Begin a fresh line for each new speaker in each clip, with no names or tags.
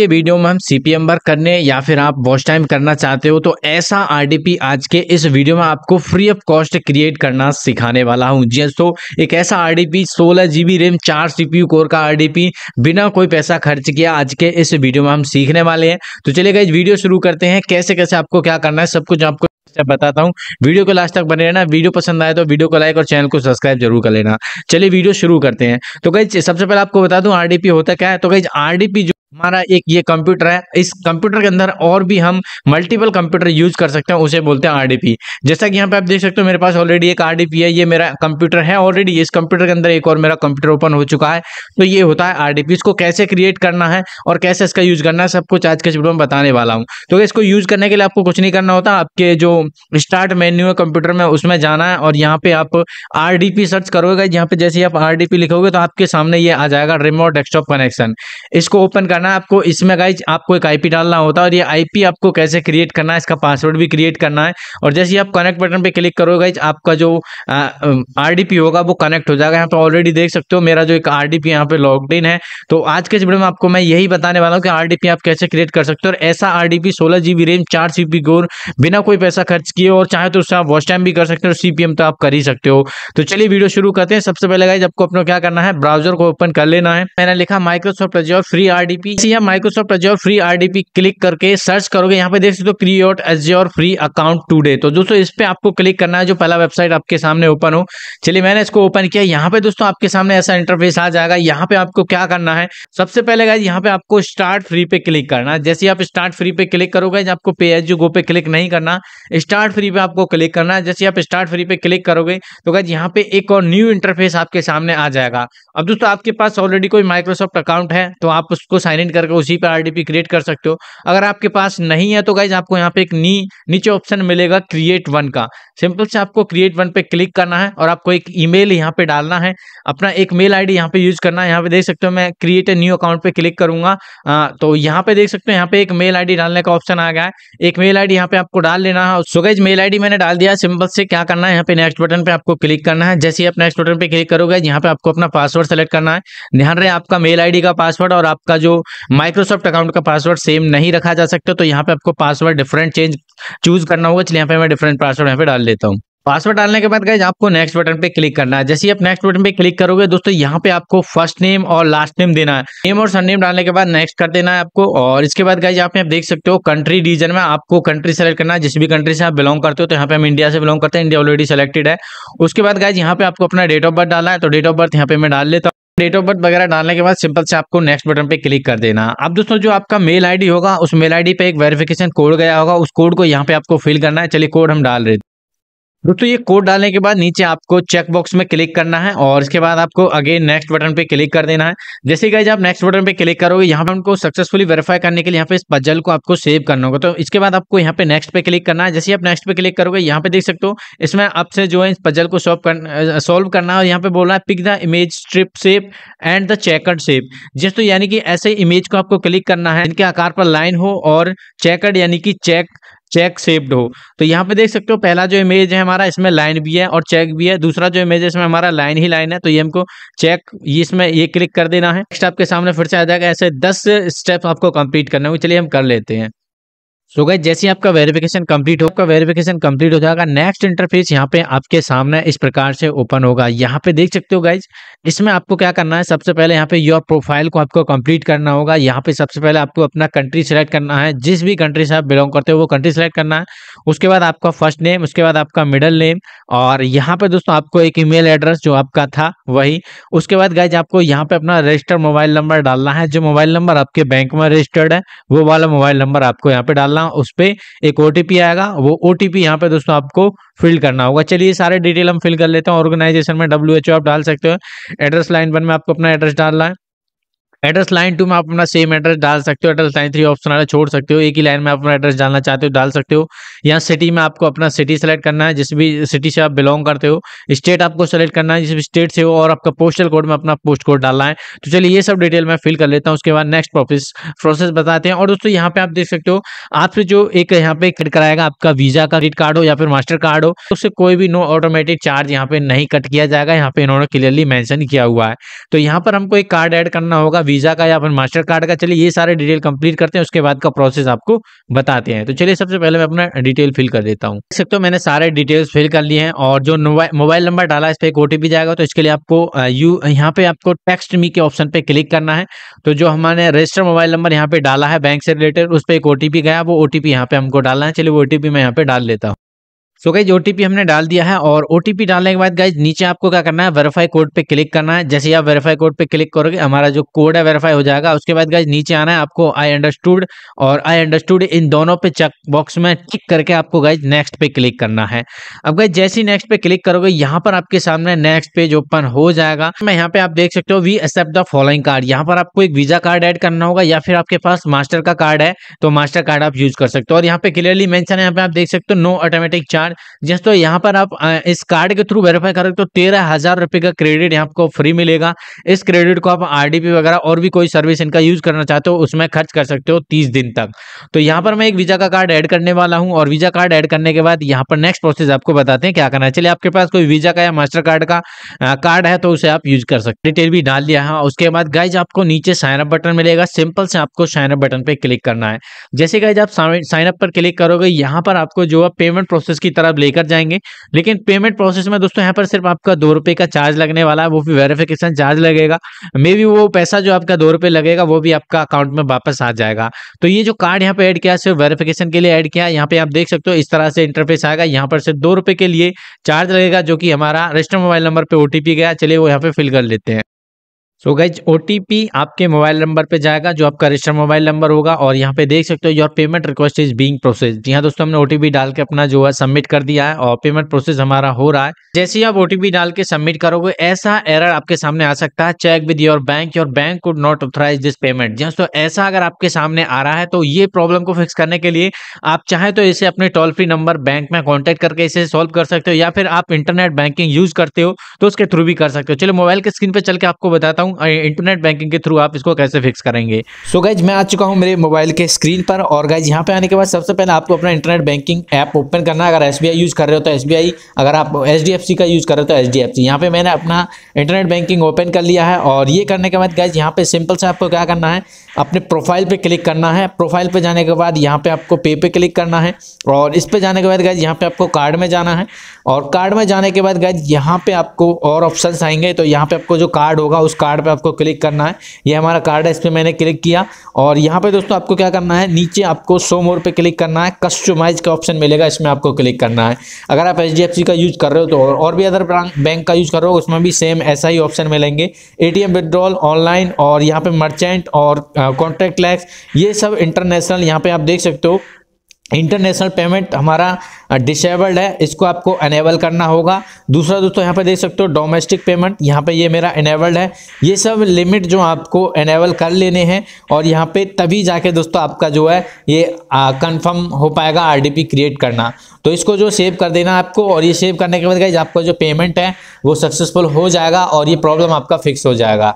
ये वीडियो में हम सीपीएम वर्क करने या फिर आप वॉच टाइम करना चाहते हो तो ऐसा आरडीपी आज के इस वीडियो में आपको फ्री ऑफ कॉस्ट क्रिएट करना सिखाने वाला हूं जी हाँ, तो एक ऐसा आरडीपी 16 जीबी रैम चार सीपीयू कोर का आरडीपी बिना कोई पैसा खर्च किया आज के इस वीडियो में हम सीखने वाले हैं तो चलिए गए वीडियो शुरू करते हैं कैसे कैसे आपको क्या करना है सब कुछ आपको बताता हूँ वीडियो को लास्ट तक बने रहना वीडियो पसंद आए तो वीडियो को लाइक और चैनल को सब्सक्राइब जरूर कर लेना चलिए वीडियो शुरू करते हैं तो कहीं सबसे पहले आपको बता दूं आरडीपी होता क्या है तो गई आरडीपी हमारा एक ये कंप्यूटर है इस कंप्यूटर के अंदर और भी हम मल्टीपल कंप्यूटर यूज कर सकते हैं उसे बोलते हैं आरडीपी जैसा कि यहाँ पे आप देख सकते हो मेरे पास ऑलरेडी एक आरडीपी है ये मेरा कंप्यूटर है ऑलरेडी इस कंप्यूटर के अंदर एक और मेरा कंप्यूटर ओपन हो चुका है तो ये होता है आरडीपी इसको कैसे क्रिएट करना है और कैसे इसका यूज करना है सब कुछ आज के वीडियो में बताने वाला हूँ तो इसको यूज करने के लिए आपको कुछ नहीं करना होता आपके जो स्टार्ट मेन्यू है कंप्यूटर में उसमें जाना है और यहाँ पे आप आर सर्च करोगे यहाँ पे जैसे आप आर लिखोगे तो आपके सामने ये आ जाएगा रिमोट डेस्कटॉप कनेक्शन इसको ओपन करना है आपको इसमें गाइज आपको एक आईपी डालना होता है और ये आईपी आपको कैसे क्रिएट करना है इसका पासवर्ड भी क्रिएट करना है और जैसे ही आप कनेक्ट बटन पे क्लिक करोगे गाइज आपका जो आरडीपी होगा वो कनेक्ट हो जाएगा यहाँ पे ऑलरेडी देख सकते हो मेरा जो एक आरडीपी डी पे लॉग इन है तो आज के वीडियो में आपको मैं यही बताने वाला हूँ कि आरडीपी आप कैसे क्रिएट कर सकते हो और ऐसा आरडीपी सोलह जीबी रैम चार सी गोर बिना कोई पैसा खर्च किए और चाहे तो उससे आप वॉच टाइम भी कर सकते हो सीपीएम तो आप कर ही सकते हो तो चलिए वीडियो शुरू करते हैं सबसे पहले गाइज आपको अपना क्या करना है ब्राउजर को ओपन कर लेना है मैंने लिखा Microsoft Azure free RDP RDP या Microsoft Azure free RDP click करके सर्च करोगे यहाँ पे देख सकते हो create Azure free account today तो दोस्तों इस पे आपको क्लिक करना है जो पहला वेबसाइट आपके सामने ओपन हो चलिए मैंने इसको ओपन किया यहाँ पे दोस्तों आपके सामने ऐसा इंटरफेस आ जाएगा यहाँ पे आपको क्या करना है सबसे पहले गाइज यहाँ पे आपको स्टार्ट फ्री पे क्लिक करना है जैसे आप स्टार्ट फ्री पे क्लिक करोगे आपको पे एच गो पे क्लिक नहीं करना स्टार्ट फ्री पे आपको क्लिक करना है जैसे आप स्टार्ट फ्री पे क्लिक करोगे तो गाइज यहाँ पे एक और न्यू इंटरफेस आपके सामने आ जाएगा अब दोस्तों आपके पास ऑलरेडी कोई माइक्रोसॉफ्ट अकाउंट है तो आप उसको साइन साइन इन करके उसी पे आरडीपी क्रिएट कर सकते हो अगर आपके पास नहीं है तो गाइज आपको यहाँ पे एक नी नीचे ऑप्शन मिलेगा क्रिएट वन का सिंपल से आपको क्रिएट वन पे क्लिक करना है और आपको एक ईमेल यहाँ पे डालना है अपना एक मेल आईडी यहाँ पे यूज करना है यहाँ पे देख सकते हो मैं क्रिएट ए न्यू अकाउंट पे क्लिक करूंगा आ, तो यहाँ पे देख सकते हो यहाँ पे एक मेल आई डालने का ऑप्शन आ गया है एक मेल आई डी पे आपको डाल लेना है सो गाइज मेल आई मैंने डाल दिया सिंपल से क्या करना है यहाँ पे नेक्स्ट बटन पे आपको क्लिक करना है जैसे ही आप नेक्स्ट बटन पे क्लिक करोगे यहाँ पे आपको अपना पासवर्ड सेलेक्ट करना है ध्यान रहे आपका मेल आईडी का पासवर्ड और आपका जो माइक्रोसॉफ्ट अकाउंट का पासवर्ड सेम नहीं रखा जा सकता तो यहाँ पे आपको पासवर्ड डिफरेंट चेंज चूज करना होगा चलिए यहाँ पे मैं डिफरेंट पासवर्ड यहाँ पे डाल लेता हूँ पासवर्ड डालने के बाद गए आपको नेक्स्ट बटन पे क्लिक करना है जैसे ही आप नेक्स्ट बटन पे क्लिक करोगे दोस्तों यहाँ पे आपको फर्स्ट नेम और लास्ट नेम देना है नेम और सर नेम डालने के बाद नेक्स्ट कर देना है आपको और इसके बाद गए यहाँ पे आप देख सकते हो कंट्री रीजन में आपको कंट्री सेलेक्ट करना है जिस भी कंट्री से आप बिलोंग करते हो तो यहाँ पे हम इंडिया से बिलोंग करते हैं इंडिया ऑलरेडी सेलेक्टेड है उसके बाद गए यहाँ पे आपको अपना डेट ऑफ बर्थ डालना है तो डेट ऑफ बर्थ यहाँ पे मैं डाल लेता हूँ डेट ऑफ बर्थ वगैरह डालने के बाद सिंपल से आपको नेक्स्ट बटन पे क्लिक कर देना अब दोस्तों जो आपका मेल आईडी होगा उस मेल आईडी पे एक वेरिफिकेशन कोड गया होगा उस कोड को यहाँ पे आपको फिल करना है चलिए कोड हम डाल रहे दोस्तों ये कोड डालने के बाद नीचे आपको चेक बॉक्स में क्लिक करना है और इसके बाद आपको अगेन नेक्स्ट बटन पे क्लिक कर देना है जैसे कि आप नेक्स्ट बटन पे क्लिक करोगे यहाँ पे उनको सक्सेसफुली वेरीफाई करने के लिए यहाँ पे इस पजल को आपको सेव करना होगा तो इसके बाद आपको यहाँ पे नेक्स्ट पे क्लिक करना है जैसे आप नेक्स्ट पे क्लिक करोगे यहाँ पे देख सकते हो इसमें आपसे जो है इस पजल को सॉल्व करना सॉल्व करना है और यहाँ पे बोल रहा है pick the image strip shape and the checkered shape जिस तो यानी कि ऐसे इमेज को आपको क्लिक करना है इनके आकार पर लाइन हो और चेकर्ड यानी कि चेक चेक शेप्ड हो तो यहाँ पे देख सकते हो पहला जो इमेज है हमारा इसमें लाइन भी है और चेक भी है दूसरा जो इमेज है इसमें हमारा लाइन ही लाइन है तो ये हमको चेक इसमें ये क्लिक कर देना है नेक्स्ट आपके सामने फिर से आ जाएगा ऐसे दस स्टेप आपको कंप्लीट करने होंगे चलिए हम कर लेते हैं सो गए जैसे आपका वेरिफिकेशन कंप्लीट हो आपका वेरिफिकेशन कंप्लीट हो जाएगा नेक्स्ट इंटरफेस यहाँ पे आपके सामने इस प्रकार से ओपन होगा यहाँ पे देख सकते हो गाइज इसमें आपको क्या करना है सबसे पहले यहाँ पे योर प्रोफाइल को आपको कंप्लीट करना होगा यहाँ पे सबसे पहले आपको अपना कंट्री सेलेक्ट करना है जिस भी कंट्री से आप बिलोंग करते हो वो कंट्री सेलेक्ट करना है उसके बाद आपका फर्स्ट नेम उसके बाद आपका मिडल नेम और यहाँ पे दोस्तों आपको एक ईमेल एड्रेस जो आपका था वही उसके बाद गाइज आपको यहाँ पे अपना रजिस्टर्ड मोबाइल नंबर डालना है जो मोबाइल नंबर आपके बैंक में रजिस्टर्ड है वो वाला मोबाइल नंबर आपको यहाँ पे डालना डालना उस पर एक ओ आएगा वो ओ टी यहाँ पे दोस्तों आपको फिल करना होगा चलिए सारे डिटेल हम फिल कर लेते हैं ऑर्गेनाइजेशन में डब्ल्यू आप डाल सकते हो एड्रेस लाइन वन में आपको अपना एड्रेस डालना है एड्रेस लाइन टू में आप अपना सेम एड्रेस डाल सकते हो एड्रेस लाइन थ्री ऑप्शन वाला छोड़ सकते हो एक ही लाइन में आप अपना एड्रेस डालना चाहते हो डाल सकते हो या सिटी में आपको अपना सिटी सेलेक्ट करना है जिस भी सिटी से आप बिलोंग करते हो स्टेट आपको सेलेक्ट करना है जिस भी स्टेट से हो और आपका पोस्टल कोड में अपना पोस्ट कोड डालना है तो चलिए ये सब डिटेल मैं फिल कर लेता हूँ उसके बाद नेक्स्ट प्रोसेस प्रोसेस बताते हैं और दोस्तों यहाँ पे आप देख सकते हो आपसे जो एक यहाँ पे कट कराएगा आपका वीजा का क्रेडिट कार्ड हो या फिर मास्टर कार्ड हो तो उससे कोई भी नो ऑटोमेटिक चार्ज यहाँ पे नहीं कट किया जाएगा यहाँ पे इन्होंने क्लियरली मैंशन किया हुआ है तो यहाँ पर हमको एक कार्ड एड करना होगा वीज़ा का या फिर मास्टर कार्ड का चलिए ये सारे डिटेल कंप्लीट करते हैं उसके बाद का प्रोसेस आपको बताते हैं तो चलिए सबसे पहले मैं अपना डिटेल फिल कर देता हूँ देख सकते हो मैंने सारे डिटेल्स फिल कर लिए हैं और जो मोबाइल नंबर डाला इस पर एक ओटीपी जाएगा तो इसके लिए आपको यू यहाँ पे आपको टेक्स्ट मी के ऑप्शन पे क्लिक करना है तो जो हमारे रजिस्टर मोबाइल नंबर यहाँ पे डाला है बैंक से रिलेटेड उस पर एक ओटीपी गया वो ओटीपी यहाँ पे हमको डालना है चलिए वो ओटीपी मैं यहाँ पे डाल लेता हूँ सो गाइज ओटीपी हमने डाल दिया है और ओटीपी डालने के बाद गाइज नीचे आपको क्या करना है वेरीफाई कोड पे क्लिक करना है जैसे आप वेरीफाई कोड पे क्लिक करोगे हमारा जो कोड है वेरीफाई हो जाएगा उसके बाद गाइज नीचे आना है आपको आई अंडरस्टूड और आई अंडरस्टूड इन दोनों पे चेक बॉक्स में टिक करके आपको गाइज नेक्स्ट पे क्लिक करना है अब गाइज जैसे ही नेक्स्ट पे क्लिक करोगे यहाँ पर आपके सामने नेक्स्ट पेज ओपन हो जाएगा मैं यहाँ पे आप देख सकते हो we accept the following card यहाँ पर आपको एक वीजा कार्ड एड करना होगा या फिर आपके पास मास्टर का कार्ड है तो मास्टर कार्ड आप यूज कर सकते हो और यहाँ पे क्लियरली मैंशन है यहाँ पे आप देख सकते हो नो ऑटोमेटिक चार्ज दोस्तों यहाँ पर आप इस कार्ड के थ्रू वेरीफाई करोगे तो तेरह हजार रुपये का क्रेडिट यहाँ आपको फ्री मिलेगा इस क्रेडिट को आप आरडीपी वगैरह और भी कोई सर्विस इनका यूज करना चाहते हो उसमें खर्च कर सकते हो तीस दिन तक तो यहाँ पर मैं एक वीजा का कार्ड एड करने वाला हूँ और वीजा कार्ड एड करने के बाद यहाँ पर नेक्स्ट प्रोसेस आपको बताते हैं क्या करना है चलिए आपके पास कोई वीजा का या मास्टर कार्ड का कार्ड है तो उसे आप यूज कर सकते डिटेल भी डाल दिया है हाँ, उसके बाद गाइज आपको नीचे साइनअप बटन मिलेगा सिंपल से आपको साइनअप बटन पर क्लिक करना है जैसे गाइज आप साइनअप पर क्लिक करोगे यहाँ पर आपको जो है पेमेंट प्रोसेस की तरफ अगर आप लेकर जाएंगे लेकिन पेमेंट प्रोसेस में दोस्तों यहाँ पर सिर्फ आपका दो रुपए का चार्ज लगने वाला है वो भी वेरिफिकेशन चार्ज लगेगा मे बी वो पैसा जो आपका दो रुपए लगेगा वो भी आपका अकाउंट में वापस आ जाएगा तो ये जो कार्ड यहाँ पे ऐड किया सिर्फ वेरिफिकेशन के लिए ऐड किया यहाँ पे आप देख सकते हो इस तरह से इंटरफेस आएगा यहाँ पर सिर्फ दो के लिए चार्ज लगेगा जो कि हमारा रजिस्टर मोबाइल नंबर पर ओ गया चलिए वो यहाँ पे फिल कर लेते हैं सो गाइज ओ आपके मोबाइल नंबर पे जाएगा जो आपका रजिस्टर मोबाइल नंबर होगा और यहाँ पे देख सकते हो your payment request is being process जी हाँ दोस्तों हमने ओ डाल के अपना जो है सबमिट कर दिया है और पेमेंट प्रोसेस हमारा हो रहा है जैसे ही आप ओ डाल के सबमिट करोगे ऐसा एरर आपके सामने आ सकता है check with your bank your bank could not authorize this payment जी हाँ दोस्तों ऐसा अगर आपके सामने आ रहा है तो ये प्रॉब्लम को फिक्स करने के लिए आप चाहे तो इसे अपने टोल फ्री नंबर बैंक में कॉन्टैक्ट करके इसे सॉल्व कर सकते हो या फिर आप इंटरनेट बैंकिंग यूज करते हो तो उसके थ्रू भी कर सकते हो चलो मोबाइल के स्क्रीन पर चल के आपको बताता हूँ इंटरनेट बैंकिंग के थ्रू आप इसको कैसे फिक्स करेंगे सो so गाइज मैं आ चुका हूँ मेरे मोबाइल के स्क्रीन पर और गाइज यहाँ पे आने के बाद सबसे पहले आपको अपना इंटरनेट बैंकिंग ऐप ओपन करना अगर एस यूज़ कर रहे हो तो एस अगर आप एच का यूज़ कर रहे हो तो एच डी एफ सी यहाँ पे मैंने अपना इंटरनेट बैंकिंग ओपन कर लिया है और ये करने के बाद गाइज यहाँ पे सिंपल से आपको क्या करना है अपने प्रोफाइल पे क्लिक करना है प्रोफाइल पे जाने के बाद यहाँ पे आपको पे पे क्लिक करना है और इस पे जाने के बाद गाइज यहाँ पे आपको कार्ड में जाना है और कार्ड में जाने के बाद गाइज यहाँ पे आपको और ऑप्शन आएंगे तो यहाँ पे आपको जो कार्ड होगा उस कार्ड कार्ड पे आपको क्लिक करना है ये हमारा कार्ड है इस पर मैंने क्लिक किया और यहाँ पे दोस्तों आपको क्या करना है नीचे आपको सो मोर पे क्लिक करना है कस्टमाइज का ऑप्शन मिलेगा इसमें आपको क्लिक करना है अगर आप एच का यूज़ कर रहे हो तो और भी अदर बैंक का यूज़ कर रहे हो उसमें भी सेम ऐसा ही ऑप्शन मिलेंगे ए टी ऑनलाइन और यहाँ पर मर्चेंट और कॉन्ट्रैक्ट uh, लैक्स ये सब इंटरनेशनल यहाँ पर आप देख सकते हो इंटरनेशनल पेमेंट हमारा डिसेबल्ड है इसको आपको अनेबल करना होगा दूसरा दोस्तों यहाँ पर देख सकते हो डोमेस्टिक पेमेंट यहाँ पे ये मेरा इनेबल्ड है ये सब लिमिट जो आपको एनेबल कर लेने हैं और यहाँ पे तभी जाके दोस्तों आपका जो है ये कंफर्म हो पाएगा आरडीपी क्रिएट करना तो इसको जो सेव कर देना आपको और ये सेव करने के बाद आपका जो पेमेंट है वो सक्सेसफुल हो जाएगा और ये प्रॉब्लम आपका फिक्स हो जाएगा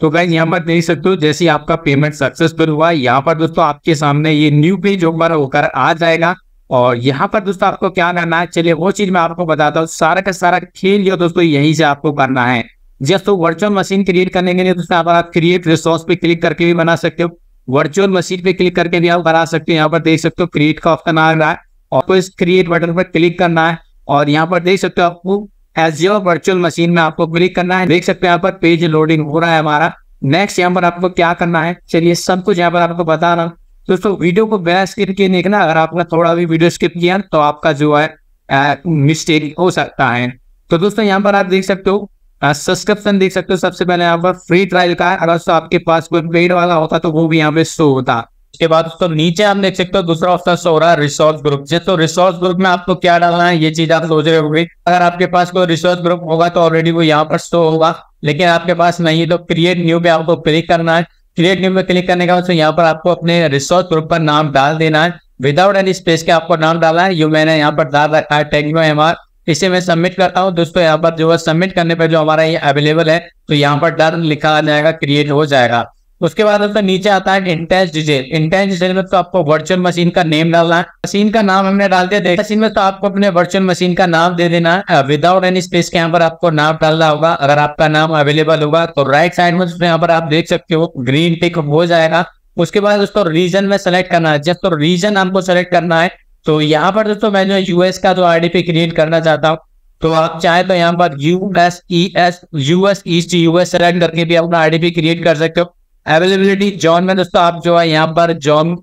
तो गाइज यहाँ पर देख सकते हो जैसे आपका पेमेंट सक्सेसफुल हुआ यहाँ पर दोस्तों आपके सामने ये न्यू पेज होकर होकर आ जाएगा और यहाँ पर दोस्तों आपको क्या करना है चलिए वो चीज मैं आपको बताता हूँ सारा का सारा खेल जो दोस्तों यही से आपको करना है जैसे तो वर्चुअल मशीन क्रिएट करने के लिए दोस्तों आप, क्रिएट रिसोर्स पे क्लिक करके भी बना सकते हो वर्चुअल मशीन पे क्लिक करके भी आप बना सकते हो यहाँ पर देख सकते हो क्रिएट का ऑप्शन आ रहा है और तो इस क्रिएट बटन पर क्लिक करना है और यहाँ पर देख सकते हो आपको एजियो वर्चुअल मशीन में आपको क्लिक करना है देख सकते हैं यहाँ पर पेज लोडिंग हो रहा है हमारा नेक्स्ट यहाँ पर आपको क्या करना है चलिए सब कुछ यहाँ पर आपको बता रहा हूँ दोस्तों वीडियो को बिना स्किप किए देखना अगर आपने थोड़ा भी वीडियो स्किप किया तो आपका जो है मिस्टेक हो सकता है तो दोस्तों यहाँ पर आप देख सकते हो सब्सक्रिप्शन देख सकते हो सबसे पहले यहाँ पर फ्री ट्रायल का है अगर आपके पास कोई पेड वाला होता तो वो भी यहाँ पे शो होता उसके बाद उसको नीचे आप देख सकते हो दूसरा ऑप्शन शो हो रहा है रिसोर्स ग्रुप जिस तो रिसोर्स ग्रुप में आपको क्या डालना है ये चीज आप सोच रहे होगी अगर आपके पास कोई रिसोर्स ग्रुप होगा तो ऑलरेडी वो यहाँ पर शो होगा लेकिन आपके पास नहीं तो क्रिएट न्यू पे आपको क्लिक करना है क्रिएट न्यू पे क्लिक करने के बाद तो यहाँ पर आपको अपने रिसोर्स ग्रुप पर नाम डाल देना है विदाउट एनी स्पेस के आपको नाम डाला है यू मैंने यहाँ पर डाल रखा है टेक्नो एम आर इसे मैं सबमिट करता हूँ दोस्तों यहाँ पर जो है सबमिट करने पर जो हमारा ये अवेलेबल है तो यहाँ पर डर लिखा जाएगा क्रिएट हो जाएगा उसके बाद दोस्तों नीचे आता है इंटेंस डिजेल इंटेंस डिजेल में तो आपको वर्चुअल मशीन का नेम डालना है मशीन का नाम हमने डाल दिया मशीन में तो आपको अपने वर्चुअल मशीन का नाम दे देना है विदाउट एनी स्पेस के यहाँ पर आपको नाम डालना होगा अगर आपका नाम अवेलेबल होगा तो राइट साइड में यहाँ पर आप देख सकते हो ग्रीन टिक हो जाएगा उसके बाद दोस्तों रीजन में सेलेक्ट करना है जब तो रीजन आपको सेलेक्ट करना है तो यहाँ पर दोस्तों मैं जो यूएस का जो आईडीपी क्रिएट करना चाहता हूँ तो आप चाहे तो यहाँ पर US E S US east US select करके भी अपना आईडीपी क्रिएट कर सकते हो अवेलेबिलिटी जॉन में दोस्तों आप जो है यहाँ पर जॉन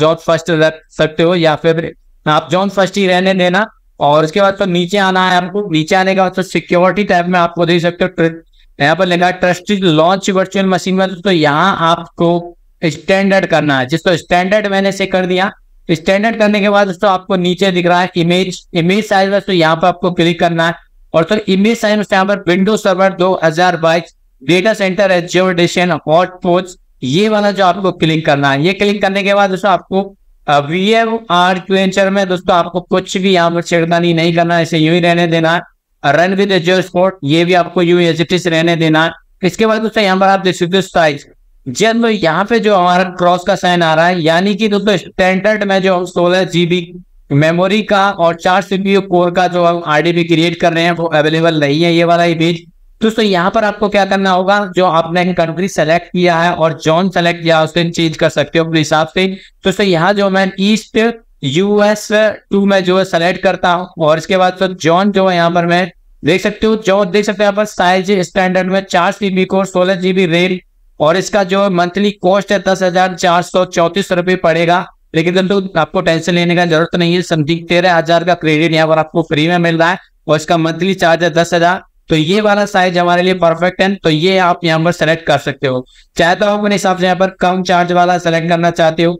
जॉन फर्स्ट रख सकते हो या फिर आप जॉन फर्स्ट ही रहने देना और उसके बाद तो नीचे आना है आपको नीचे आने के बाद तो सिक्योरिटी टाइप में आपको दे सकते हो यहाँ पर लेना ट्रस्ट लॉन्च वर्चुअल मशीन में दोस्तों यहाँ आपको स्टैंडर्ड करना है जिसको स्टैंडर्ड मैंने से कर दिया स्टैंडर्ड करने के बाद दोस्तों आपको नीचे दिख रहा है इमेज इमेज साइज दोस्तों यहाँ पर आपको क्लिक करना है और तो इमेज साइज यहाँ पर विंडो सर्वर दो हजार बाईस डेटा सेंटर एजेशन हॉट फोर्स ये वाला जो आपको क्लिक करना है ये क्लिक करने के बाद दोस्तों आपको वी एम आर क्वेंचर में दोस्तों आपको कुछ भी यहाँ पर छेड़खानी नहीं करना है इसे यू ही रहने देना है रन विद स्पोर्ट ये भी आपको यू एच रहने देना है इसके बाद दोस्तों यहाँ पर आप देख सकते हो साइज जब यहाँ पे जो हमारा क्रॉस का साइन आ रहा है यानी कि दोस्तों स्टैंडर्ड में जो सोलह जीबी मेमोरी का और चार सीबी कोर का जो हम आरडीबी क्रिएट कर रहे हैं वो अवेलेबल नहीं है ये वाला इमेज दोस्तों यहाँ पर आपको क्या करना होगा जो आपने कंट्री सेलेक्ट किया है और जोन सेलेक्ट किया उसको चेंज कर सकते हो अपने हिसाब से दोस्तों यहाँ जो मैं ईस्ट यूएस टू में जो है सेलेक्ट करता हूँ और इसके बाद तो जोन जो है यहाँ पर मैं देख सकते हो जो देख सकते हो यहाँ पर साइज स्टैंडर्ड में चार जीबी को सोलह जीबी रेम और इसका जो मंथली कॉस्ट है दस हजार चार सौ चौतीस रुपये पड़ेगा लेकिन दोस्तों तो आपको टेंशन लेने का जरूरत नहीं है समथिंग तेरह हजार का क्रेडिट यहाँ पर आपको फ्री में मिल रहा है और इसका मंथली चार्ज है दस हजार तो ये वाला साइज हमारे लिए परफेक्ट है तो ये आप यहाँ पर सेलेक्ट कर सकते हो चाहे तो आप अपने हिसाब से यहाँ पर कम चार्ज वाला सेलेक्ट करना चाहते हो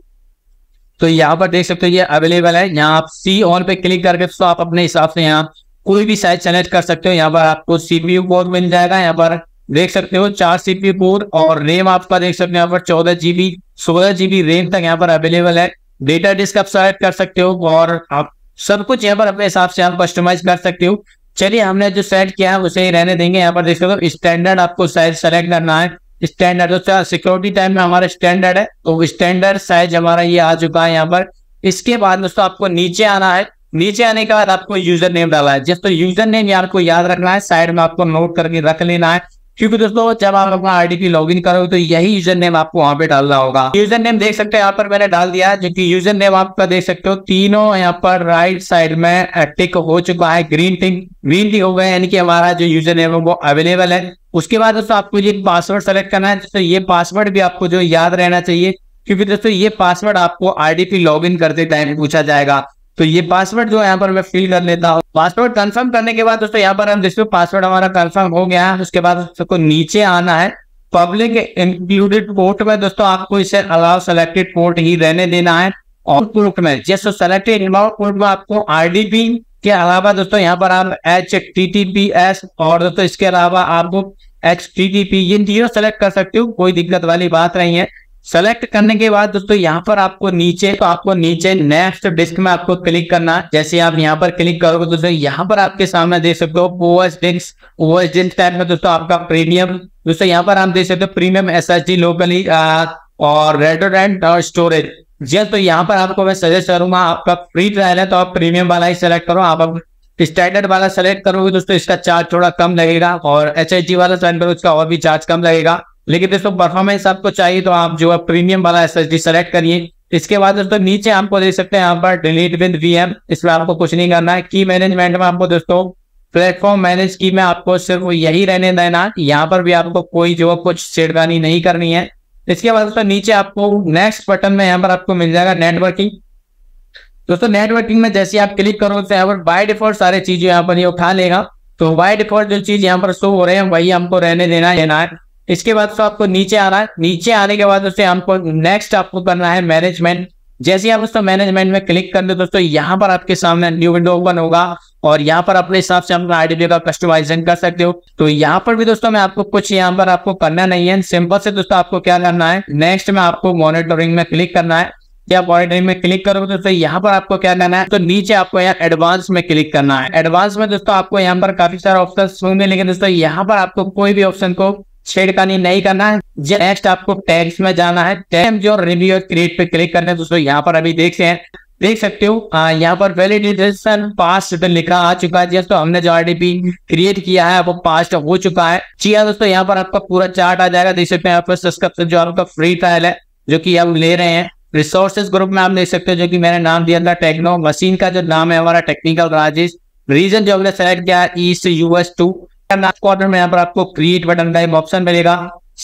तो यहाँ पर देख सकते हो ये अवेलेबल है यहाँ आप सी ऑन पे क्लिक करके तो आप अपने हिसाब से यहाँ कोई भी साइज सेलेक्ट कर सकते हो यहाँ पर आपको सीपीयू बोर्ड मिल जाएगा यहाँ पर देख सकते हो चार सीपीयू बोर्ड और रेम आपका देख सकते हो यहाँ पर चौदह जीबी सोलह जीबी रेम तक यहाँ पर अवेलेबल है डेटा डिस्क आप सेलेक्ट कर सकते हो और आप सब कुछ यहाँ पर अपने हिसाब से आप कस्टमाइज कर सकते हो चलिए हमने जो सेट किया है उसे ही रहने देंगे यहाँ पर देख सकते हो स्टैंडर्ड आपको साइज सेलेक्ट करना है स्टैंडर्ड तो सिक्योरिटी टाइम में हमारा स्टैंडर्ड है तो स्टैंडर्ड साइज हमारा ये आ चुका है यहाँ पर इसके बाद दोस्तों आपको नीचे आना है नीचे आने के बाद आपको यूजर नेम डाला है जिस तो यूजर नेम आपको याद रखना है साइड में आपको नोट करके रख लेना है क्योंकि दोस्तों जब आप अपना आईडी लॉग इन करोगे तो यही यूजर नेम आपको वहां पे डालना होगा यूजर नेम देख सकते हैं यहाँ पर मैंने डाल दिया जो कि यूजर नेम आपका देख सकते हो तीनों यहाँ पर राइट साइड में टिक हो चुका है ग्रीन टिंग ग्रीन टिक हो गया यानी कि हमारा जो यूजर नेम है वो अवेलेबल है उसके बाद दोस्तों आपको ये पासवर्ड सेलेक्ट करना है दोस्तों ये पासवर्ड भी आपको जो याद रहना चाहिए क्योंकि दोस्तों ये पासवर्ड आपको आईडीपी लॉगिन करते टाइम पूछा जाएगा तो ये पासवर्ड जो यहाँ पर मैं फिल कर लेता हूँ पासवर्ड कंफर्म करने के बाद दोस्तों यहाँ पर हम जिसमें पासवर्ड हमारा कंफर्म हो गया है उसके बाद सबको नीचे आना है पब्लिक इंक्लूडेड पोर्ट में दोस्तों आपको इसे अलाउ सेलेक्टेड पोर्ट ही रहने देना है और पोर्ट में जैसे सेलेक्टेड इनबाउंड पोर्ट में आपको आरडीपी के अलावा दोस्तों यहाँ पर आप एच टी पी एस और दोस्तों इसके अलावा आपको एच टी टी पी ये तीनों सेलेक्ट कर सकते हो कोई दिक्कत वाली बात नहीं है सेलेक्ट करने के बाद दोस्तों यहाँ पर आपको नीचे तो आपको नीचे नेक्स्ट डिस्क में आपको क्लिक करना है जैसे आप यहाँ पर क्लिक करोगे दोस्तों यहाँ पर आपके सामने देख सकते हो डिस्क डिस्क टाइप में दोस्तों आपका प्रीमियम दोस्तों यहाँ पर आप देख सकते हो प्रीमियम एस एस लोकली और रेडर और स्टोरेज जी तो यहाँ पर आपको मैं सजेस्ट करूंगा आपका फ्री ट्रायल है तो आप प्रीमियम वाला ही सेलेक्ट करो आप स्टैंडर्ड वाला सेलेक्ट करोगे दोस्तों इसका चार्ज थोड़ा कम लगेगा और एच वाला सेलेक्ट पर उसका और भी चार्ज कम लगेगा लेकिन दोस्तों परफॉर्मेंस आपको चाहिए तो आप जो है प्रीमियम वाला एस एस सेलेक्ट करिए इसके बाद दोस्तों नीचे आपको देख सकते हैं यहाँ पर डिलीट विद वी इसमें आपको कुछ नहीं करना है की मैनेजमेंट में आपको दोस्तों प्लेटफॉर्म मैनेज की में आपको सिर्फ यही रहने देना यहाँ पर भी आपको कोई जो कुछ छेड़खानी नहीं करनी है इसके बाद दोस्तों नीचे आपको नेक्स्ट बटन में यहाँ पर आपको मिल जाएगा नेटवर्किंग दोस्तों नेटवर्किंग में जैसे आप क्लिक करो तो यहाँ पर बाय डिफॉल्ट सारे चीजें यहाँ पर ये उठा लेगा तो बाय डिफॉल्ट जो चीज यहाँ पर शो हो रहे हैं वही हमको रहने देना है इसके बाद तो आपको नीचे आना है नीचे आने के बाद उसे हमको नेक्स्ट आपको करना है मैनेजमेंट जैसे आप दोस्तों मैनेजमेंट में क्लिक कर दो दोस्तों यहाँ पर आपके सामने न्यू विंडो ओपन होगा और यहाँ पर अपने हिसाब से अपना आईडी का कस्टमाइजेशन कर सकते हो तो यहाँ पर भी दोस्तों मैं आपको कुछ यहाँ पर आपको करना नहीं है सिंपल से दोस्तों आपको क्या करना है नेक्स्ट में आपको मॉनिटरिंग में क्लिक करना है या मॉनिटरिंग में क्लिक करोगे दोस्तों यहाँ पर आपको क्या करना है तो नीचे आपको यहाँ एडवांस में क्लिक करना है एडवांस में दोस्तों आपको यहाँ पर काफी सारे ऑप्शन होंगे लेकिन दोस्तों यहाँ पर आपको कोई भी ऑप्शन को शेड का नहीं नहीं करना है नेक्स्ट आपको टैक्स में जाना है टैम जो रिव्यू और क्रिएट पे क्लिक करना है दोस्तों यहाँ पर अभी देखते हैं देख सकते हो हाँ, यहाँ पर वैलिडेशन पास्ट तो लिखा आ चुका है दोस्तों हमने जो आरडीपी क्रिएट किया है वो पास्ट हो चुका है जी हाँ दोस्तों यहाँ पर आपका पूरा चार्ट आ जाएगा देख सकते हैं यहाँ सब्सक्रिप्शन जो आपका फ्री ट्रायल है जो कि हम ले रहे हैं रिसोर्सेज ग्रुप में आप देख सकते हो जो कि मैंने नाम दिया था टेक्नो मशीन का जो नाम है हमारा टेक्निकल राजेश रीजन जो हमने सेलेक्ट किया ईस्ट यूएस टू कॉर्नर में यहाँ पर आपको क्रिएट बटन का एक ऑप्शन मिलेगा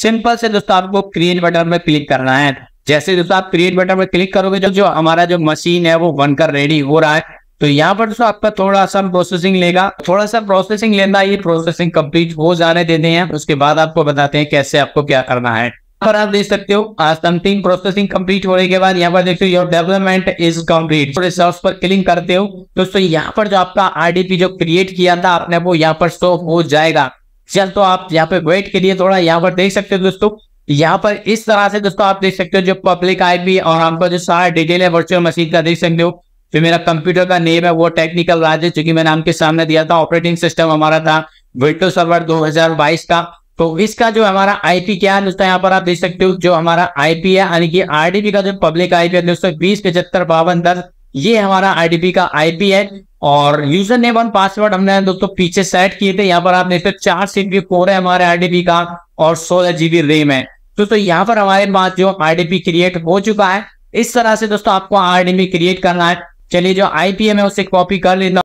सिंपल से दोस्तों आपको क्रिएट बटन में क्लिक करना है जैसे दोस्तों आप क्रिएट बटन में क्लिक करोगे जो जो हमारा जो मशीन है वो बनकर रेडी हो रहा है तो यहाँ पर दोस्तों आपका थोड़ा सा प्रोसेसिंग लेगा थोड़ा सा प्रोसेसिंग लेना ये प्रोसेसिंग कंप्लीट हो जाने देते हैं उसके बाद आपको बताते हैं कैसे आपको क्या करना है पर आप देख सकते हो समथिंग प्रोसेसिंग कंप्लीट होने के बाद यहाँ पर देखते हो your development is complete research पर क्लिक करते हो दोस्तों यहाँ पर जो आपका आरडीपी जो क्रिएट किया था आपने वो यहाँ पर शो हो जाएगा चल तो आप यहाँ पे वेट लिए थोड़ा यहाँ पर देख सकते हो दोस्तों यहाँ पर इस तरह से दोस्तों आप देख सकते हो जो पब्लिक आईपी और आपका जो सारा डिटेल है वर्चुअल मशीन का देख सकते हो जो मेरा कंप्यूटर का नेम है वो टेक्निकल राज है जो मैंने आपके सामने दिया था ऑपरेटिंग सिस्टम हमारा था विंडो सर्वर 2022 का तो इसका जो हमारा आईपी क्या है दोस्तों यहाँ पर आप देख सकते हो जो हमारा आईपी है यानी कि आरडीपी का जो पब्लिक आईपी है दोस्तों बीस पचहत्तर बावन दस ये हमारा आईडीपी का आईपी है और यूजर नेम और पासवर्ड हमने दोस्तों पीछे सेट किए थे यहाँ पर आप देखते हो चार सीबी फोर है हमारे आईडीपी का और सोलह जीबी रेम है दोस्तों यहाँ पर हमारे पास जो आईडीपी क्रिएट हो चुका है इस तरह से दोस्तों आपको आरडीपी क्रिएट करना है चलिए जो आईपी है मैं उसे कॉपी कर लेता